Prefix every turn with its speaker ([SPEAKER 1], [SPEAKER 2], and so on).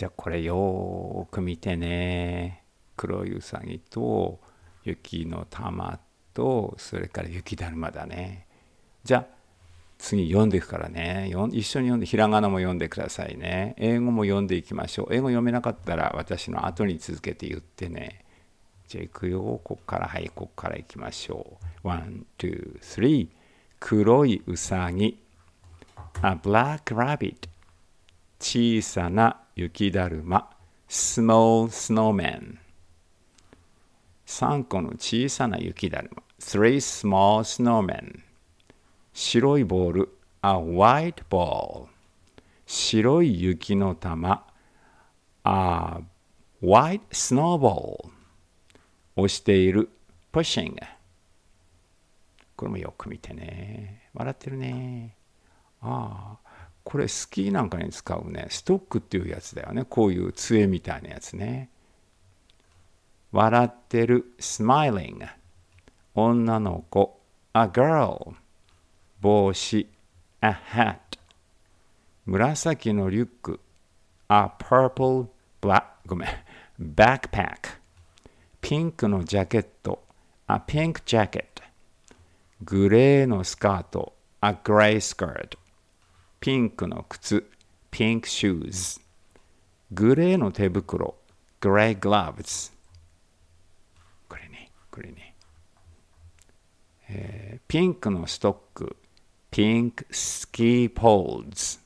[SPEAKER 1] じゃあこれよーく見てね黒いウサギと雪の玉とそれから雪だるまだねじゃあ次読んでいくからね一緒に読んでひらがなも読んでくださいね英語も読んでいきましょう英語読めなかったら私の後に続けて言ってねじゃあ行くよこっからはいこっから行きましょうワン・ツー・スリー黒いウサギ A black rabbit 小さな雪だるま small snowman 3個の小さな雪だるま three small snowmen 白いボール a white ball 白い雪の玉 a white snowball 押している pushing これもよく見てね笑ってるねああこれスキーなんかに使うねストックっていうやつだよねこういう杖みたいなやつね笑ってる smiling 女の子 a girl 帽子 a hat 紫のリュック a purple black ごめん backpack ピンクのジャケット a pink jacket グレーのスカート a gray skirt ピンクの靴、ピンクシューズ。グレーの手袋、グレーグラブズ。これね、これね。えー、ピンクのストック、ピンクスキーポールズ。